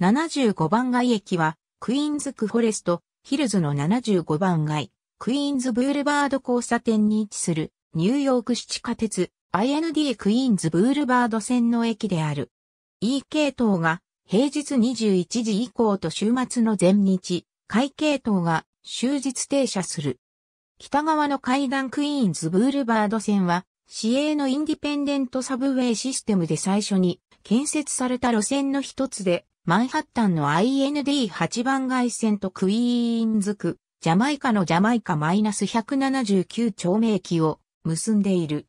75番街駅は、クイーンズクフォレスト、ヒルズの75番街、クイーンズブールバード交差点に位置する、ニューヨーク市地下鉄、IND クイーンズブールバード線の駅である。E 系統が、平日21時以降と週末の全日、会系統が終日停車する。北側の階段クイーンズブールバード線は、市営のインディペンデントサブウェイシステムで最初に建設された路線の一つで、マンハッタンの IND8 番街線とクイーンズ区、ジャマイカのジャマイカマイナス179丁目駅を結んでいる。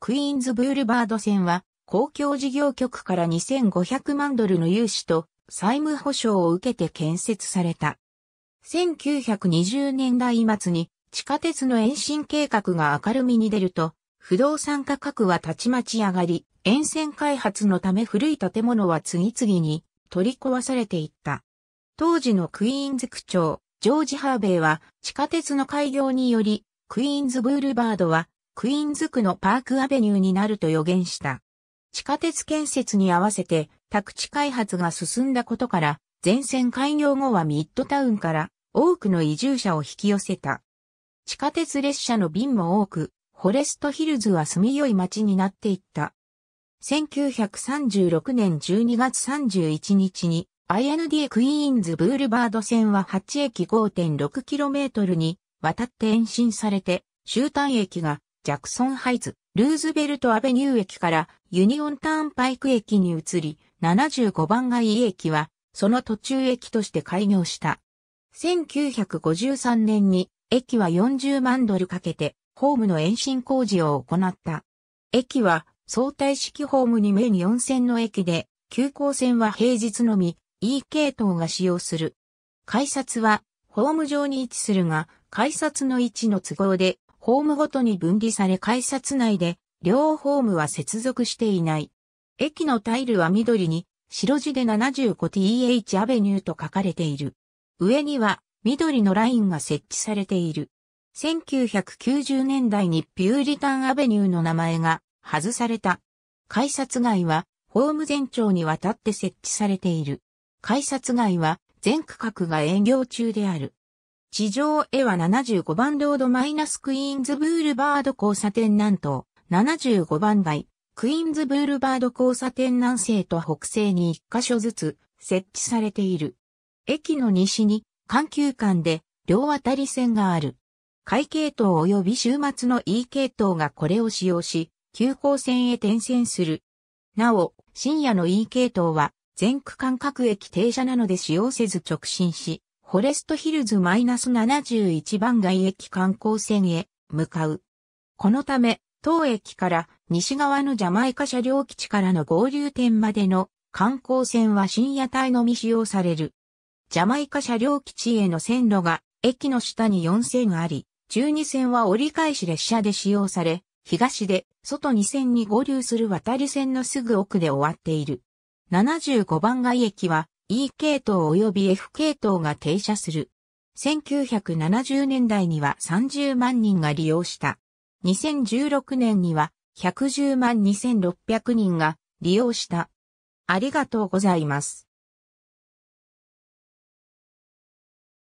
クイーンズブールバード線は公共事業局から2500万ドルの融資と債務保証を受けて建設された。1920年代末に地下鉄の延伸計画が明るみに出ると、不動産価格はたちまち上がり、沿線開発のため古い建物は次々に取り壊されていった。当時のクイーンズ区長、ジョージ・ハーベイは地下鉄の開業により、クイーンズ・ブールバードはクイーンズ区のパークアベニューになると予言した。地下鉄建設に合わせて宅地開発が進んだことから、前線開業後はミッドタウンから多くの移住者を引き寄せた。地下鉄列車の便も多く、フォレストヒルズは住みよい街になっていった。1936年12月31日に IND クイーンズブールバード線は8駅 5.6km に渡って延伸されて、終端駅がジャクソンハイズ、ルーズベルトアベニュー駅からユニオンターンパイク駅に移り、75番街駅はその途中駅として開業した。1953年に駅は40万ドルかけてホームの延伸工事を行った。駅は相対式ホーム2面4線の駅で、急行線は平日のみ、E 系統が使用する。改札は、ホーム上に位置するが、改札の位置の都合で、ホームごとに分離され改札内で、両ホームは接続していない。駅のタイルは緑に、白地で 75th アベニューと書かれている。上には、緑のラインが設置されている。1990年代にピューリタンアベニューの名前が外された。改札外は、ホーム全長にわたって設置されている。改札外は、全区画が営業中である。地上へは75番ロードマイナスクイーンズブールバード交差点南東、75番街、クイーンズブールバード交差点南西と北西に1カ所ずつ設置されている。駅の西に環球間で両渡り線がある。会系統及び週末の E 系統がこれを使用し、急行線へ転線する。なお、深夜の E 系統は、全区間各駅停車なので使用せず直進し、フォレストヒルズ -71 番街駅観光線へ向かう。このため、当駅から西側のジャマイカ車両基地からの合流点までの観光船は深夜帯のみ使用される。ジャマイカ車両基地への線路が駅の下に4線あり、12線は折り返し列車で使用され、東で外2線に合流する渡り線のすぐ奥で終わっている。75番街駅は E 系統及び F 系統が停車する。1970年代には30万人が利用した。2016年には110万2600人が利用した。ありがとうございます。